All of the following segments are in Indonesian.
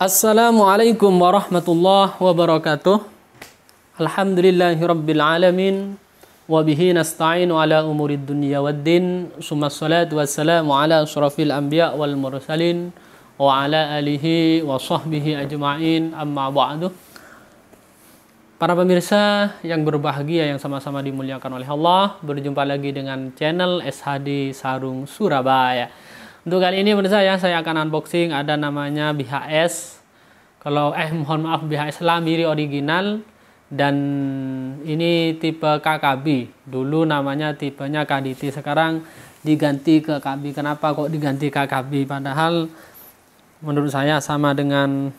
Assalamualaikum warahmatullahi wabarakatuh. Alhamdulillahirabbil alamin wa bihi nasta'inu ala umurid dunya waddin. Summa salatu wassalamu ala asyrafil anbiya wal mursalin wa ala alihi wa sahbihi ajma'in. Amma ba'du. Para pemirsa yang berbahagia yang sama-sama dimuliakan oleh Allah, berjumpa lagi dengan channel SHD Sarung Surabaya. Untuk kali ini pemirsa ya saya akan unboxing ada namanya BHS. Kalau eh mohon maaf BHS Lamiri original dan ini tipe KKB. Dulu namanya tipenya KDT sekarang diganti ke KKB Kenapa kok diganti KKB padahal menurut saya sama dengan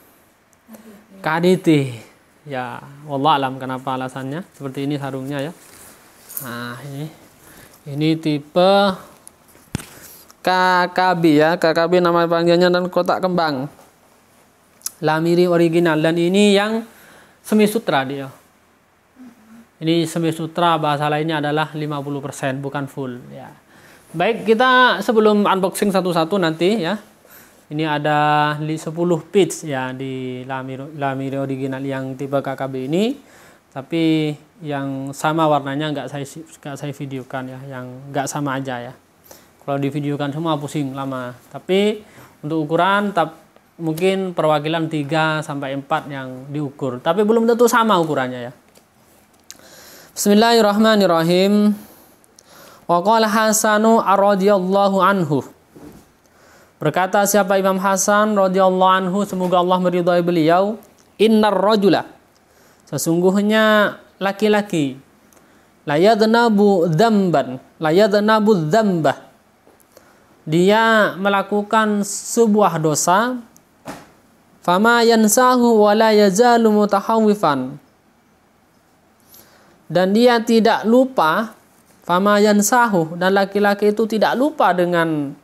KDT. Ya, Allah alam kenapa alasannya seperti ini sarungnya ya. Nah, ini ini tipe KKB ya KKB nama panjangnya dan kotak kembang lamiri original dan ini yang semi sutra dia ini semi sutra bahasa lainnya adalah 50% bukan full ya baik kita sebelum unboxing satu-satu nanti ya ini ada 10 pitch ya di lamiri, lamiri original yang tipe KKB ini tapi yang sama warnanya nggak saya nggak saya videokan ya yang nggak sama aja ya kalau di videokan semua pusing lama tapi untuk ukuran tap, mungkin perwakilan 3 sampai 4 yang diukur tapi belum tentu sama ukurannya ya Bismillahirrahmanirrahim wa qala Hasanu radhiyallahu anhu Berkata siapa Imam Hasan radhiyallahu anhu semoga Allah meridhai beliau innar rajula sesungguhnya laki-laki layadnabu dzamban layadnabu dzambah dia melakukan sebuah dosa fama yansahu wala yazalu mutahawifan dan dia tidak lupa fama yansahu dan laki-laki itu tidak lupa dengan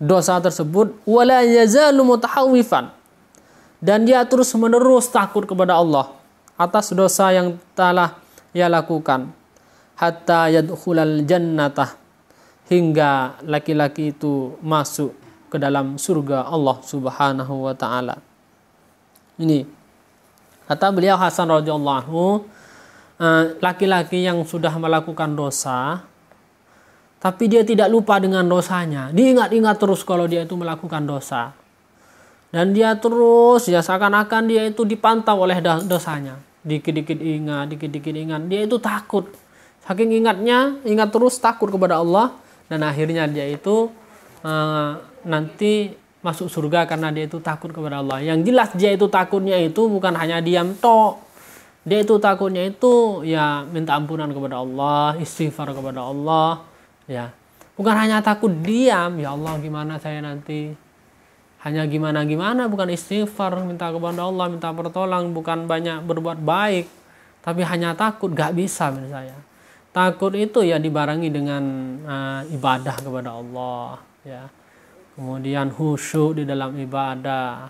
dosa tersebut wala yazalu mutahawifan dan dia terus menerus takut kepada Allah atas dosa yang telah ia lakukan hatta yadkhulal jannatah hingga laki-laki itu masuk ke dalam surga Allah Subhanahu wa taala. Ini kata beliau Hasan radhiyallahu eh, laki-laki yang sudah melakukan dosa tapi dia tidak lupa dengan dosanya. Diingat-ingat terus kalau dia itu melakukan dosa. Dan dia terus ya seakan-akan dia itu dipantau oleh dosanya. Dikit-dikit ingat, dikit-dikit ingat. Dia itu takut. Saking ingatnya, ingat terus takut kepada Allah dan akhirnya dia itu uh, nanti masuk surga karena dia itu takut kepada Allah. Yang jelas dia itu takutnya itu bukan hanya diam tok. Dia itu takutnya itu ya minta ampunan kepada Allah, istighfar kepada Allah, ya. Bukan hanya takut diam, ya Allah gimana saya nanti. Hanya gimana-gimana bukan istighfar, minta kepada Allah, minta pertolongan, bukan banyak berbuat baik, tapi hanya takut gak bisa menurut saya. Takut itu ya dibarengi dengan uh, ibadah kepada Allah, ya. Kemudian khusyuk di dalam ibadah.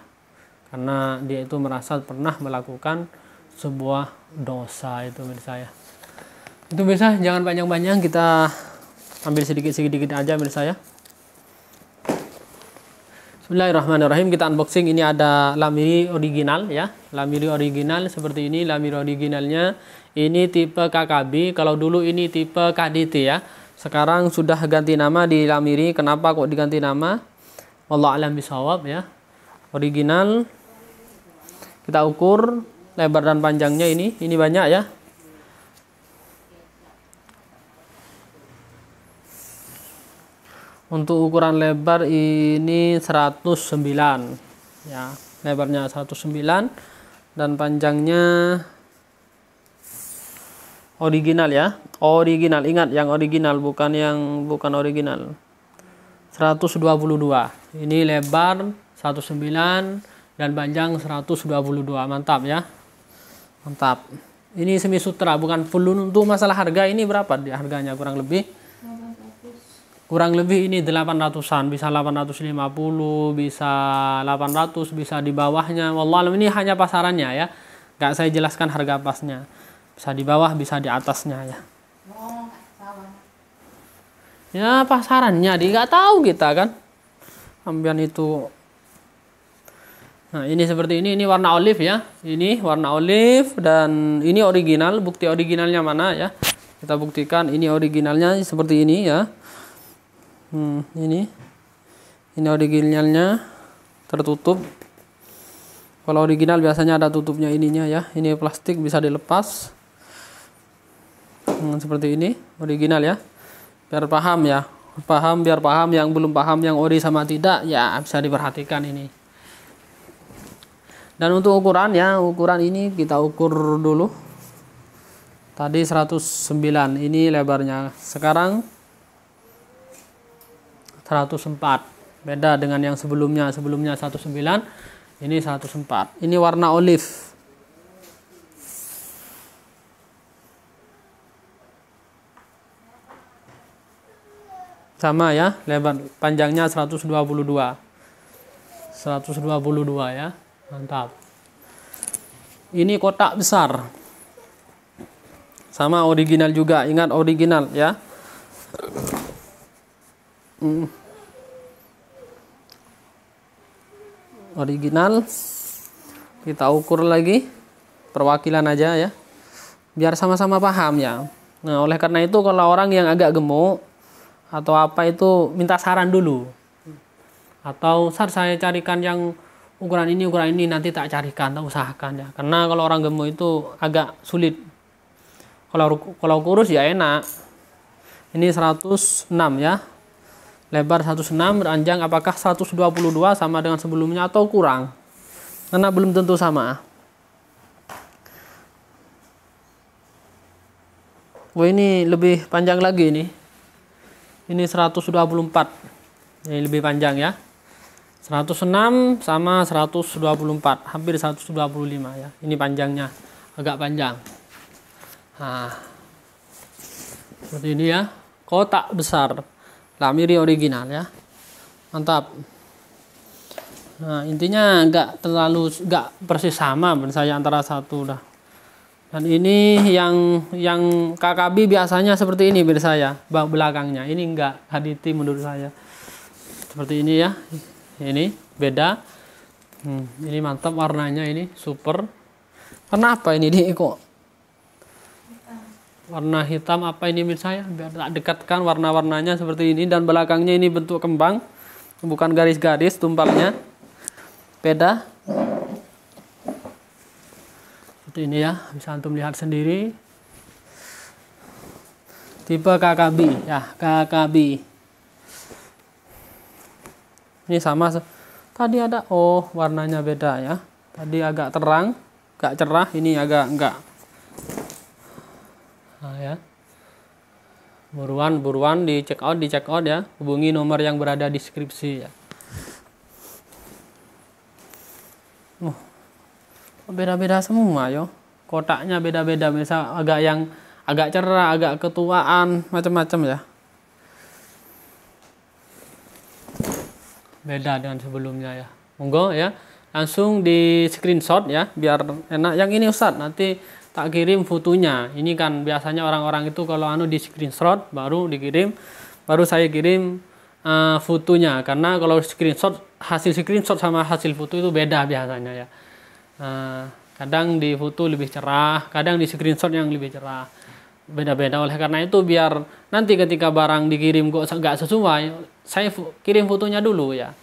Karena dia itu merasa pernah melakukan sebuah dosa itu menurut saya. Itu bisa jangan panjang-panjang kita ambil sedikit-sedikit aja menurut saya. Bismillahirrahmanirrahim kita unboxing ini ada lamiri original ya lamiri original seperti ini lamiri originalnya ini tipe KKB kalau dulu ini tipe KDT ya sekarang sudah ganti nama di Lamiri kenapa kok diganti nama Allah alam bisawab ya original kita ukur lebar dan panjangnya ini ini banyak ya untuk ukuran lebar ini 109 ya lebarnya 109 dan panjangnya original ya original ingat yang original bukan yang bukan original 122 ini lebar 19 dan panjang 122 mantap ya mantap ini semi sutra bukan full untuk masalah harga ini berapa harganya kurang lebih kurang lebih ini 800-an bisa 850 bisa 800 bisa di bawahnya wallah ini hanya pasarannya ya nggak saya jelaskan harga pasnya bisa di bawah bisa di atasnya ya ya pasarannya di nggak tahu kita kan ambian itu nah ini seperti ini ini warna olive ya ini warna olive dan ini original bukti originalnya mana ya kita buktikan ini originalnya seperti ini ya hmm, ini ini originalnya tertutup kalau original biasanya ada tutupnya ininya ya ini plastik bisa dilepas yang seperti ini original ya biar paham ya paham biar paham yang belum paham yang ori sama tidak ya bisa diperhatikan ini dan untuk ukuran ya ukuran ini kita ukur dulu tadi 109 ini lebarnya sekarang 104 beda dengan yang sebelumnya sebelumnya 109 ini 104 ini warna olive sama ya lebar panjangnya 122 122 ya mantap ini kotak besar sama original juga ingat original ya hmm. original kita ukur lagi perwakilan aja ya biar sama-sama paham ya nah oleh karena itu kalau orang yang agak gemuk atau apa itu minta saran dulu atau sar saya carikan yang ukuran ini ukuran ini nanti tak carikan tak usahakan ya karena kalau orang gemuk itu agak sulit kalau kalau kurus ya enak ini 106 ya lebar 106 beranjang apakah 122 sama dengan sebelumnya atau kurang karena belum tentu sama Wah ini lebih panjang lagi nih ini 124 ini lebih panjang ya 106 sama 124 hampir 125 ya ini panjangnya agak panjang nah seperti ini ya kotak besar lamiri original ya mantap nah intinya nggak terlalu nggak persis sama menurut saya antara satu dah dan ini yang yang KKB biasanya seperti ini bir saya belakangnya. Ini enggak haditi menurut saya. Seperti ini ya. Ini beda. Hmm, ini mantap warnanya ini super. kenapa apa ini di kok? Warna hitam apa ini bir saya? Biar tak dekatkan warna-warnanya seperti ini dan belakangnya ini bentuk kembang, bukan garis-garis tumpalnya. Beda seperti ini ya bisa antum lihat sendiri tipe KKB ya KKB ini sama tadi ada oh warnanya beda ya tadi agak terang agak cerah ini agak enggak nah, ya buruan buruan di check out di check out ya hubungi nomor yang berada di deskripsi ya uh beda-beda semua yo kotaknya beda-beda misal agak yang agak cerah agak ketuaan macam-macam ya beda dengan sebelumnya ya monggo ya langsung di screenshot ya biar enak yang ini ustad nanti tak kirim fotonya ini kan biasanya orang-orang itu kalau anu di screenshot baru dikirim baru saya kirim uh, fotonya karena kalau screenshot hasil screenshot sama hasil foto itu beda biasanya ya Eh, kadang di foto lebih cerah kadang di screenshot yang lebih cerah beda-beda oleh karena itu biar nanti ketika barang dikirim kok nggak sesuai saya kirim fotonya dulu ya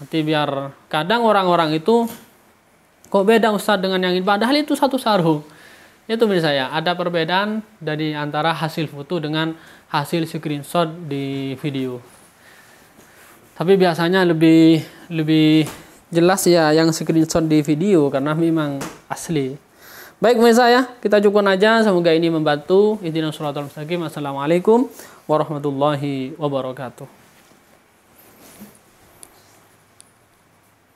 nanti biar kadang orang-orang itu kok beda Ustadz dengan yang ini padahal itu satu sarung itu menurut saya ada perbedaan dari antara hasil foto dengan hasil screenshot di video tapi biasanya lebih lebih jelas ya yang screenshot di video karena memang asli. Baik pemirsa ya, kita cukup aja. Semoga ini membantu. Intinya shiratal mustaqim. Assalamualaikum warahmatullahi wabarakatuh.